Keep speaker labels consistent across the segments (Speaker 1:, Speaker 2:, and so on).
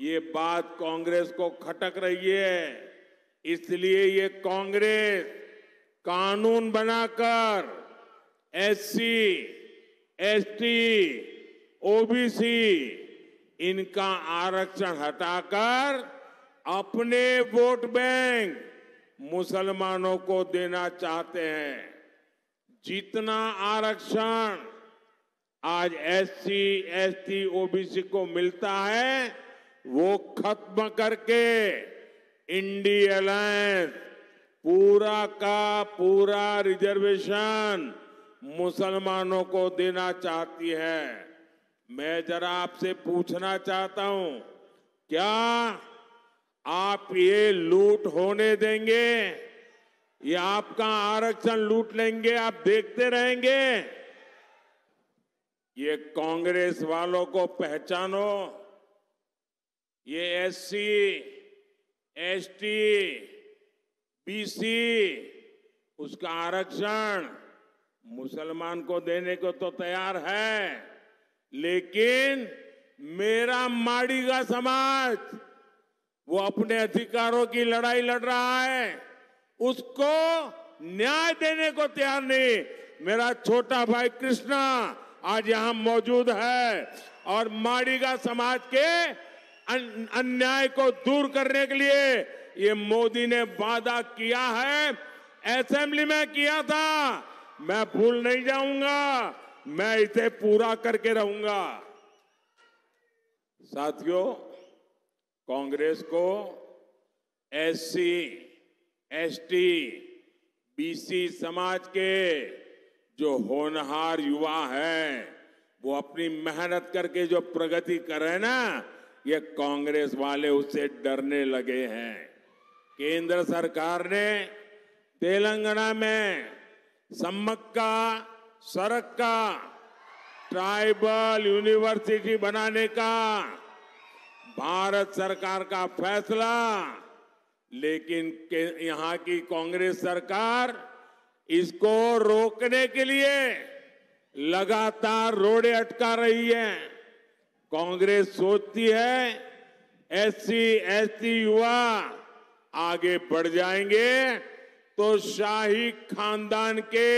Speaker 1: ये बात कांग्रेस को खटक रही है इसलिए ये कांग्रेस कानून बनाकर एससी, एसटी, ओबीसी इनका आरक्षण हटाकर अपने वोट बैंक मुसलमानों को देना चाहते हैं जितना आरक्षण आज एससी, एसटी, ओबीसी को मिलता है वो खत्म करके इंडी अलायंस पूरा का पूरा रिजर्वेशन मुसलमानों को देना चाहती है मैं जरा आपसे पूछना चाहता हूं क्या आप ये लूट होने देंगे ये आपका आरक्षण लूट लेंगे आप देखते रहेंगे ये कांग्रेस वालों को पहचानो ये एससी, एसटी, बीसी उसका आरक्षण मुसलमान को देने को तो तैयार है लेकिन मेरा माड़ी का समाज वो अपने अधिकारों की लड़ाई लड़ रहा है उसको न्याय देने को तैयार नहीं मेरा छोटा भाई कृष्णा आज यहां मौजूद है और माड़ीगा समाज के अन्याय को दूर करने के लिए ये मोदी ने वादा किया है असेंबली में किया था मैं भूल नहीं जाऊंगा मैं इसे पूरा करके रहूंगा साथियों कांग्रेस को एससी, एसटी, बीसी समाज के जो होनहार युवा हैं वो अपनी मेहनत करके जो प्रगति कर रहे हैं ना ये कांग्रेस वाले उससे डरने लगे हैं केंद्र सरकार ने तेलंगाना में सम्मक्का का ट्राइबल यूनिवर्सिटी बनाने का भारत सरकार का फैसला लेकिन यहाँ की कांग्रेस सरकार इसको रोकने के लिए लगातार रोड़े अटका रही है कांग्रेस सोचती है एससी एसटी युवा आगे बढ़ जाएंगे तो शाही खानदान के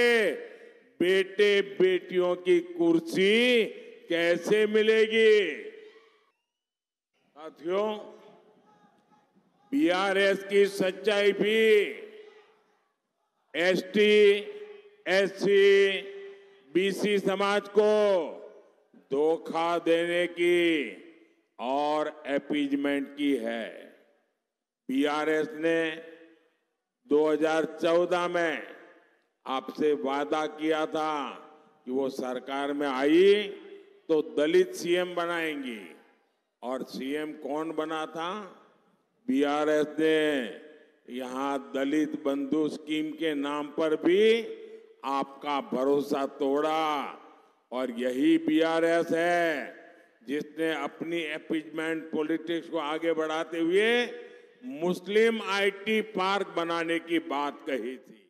Speaker 1: बेटे बेटियों की कुर्सी कैसे मिलेगी साथियों बीआरएस की सच्चाई भी एसटी एससी बीसी समाज को धोखा देने की और एपीजमेंट की है बीआरएस ने 2014 में आपसे वादा किया था कि वो सरकार में आई तो दलित सीएम बनाएंगी और सीएम कौन बना था बीआरएस ने यहाँ दलित बंधु स्कीम के नाम पर भी आपका भरोसा तोड़ा और यही बीआरएस है जिसने अपनी एपिजमेंट पॉलिटिक्स को आगे बढ़ाते हुए मुस्लिम आईटी पार्क बनाने की बात कही थी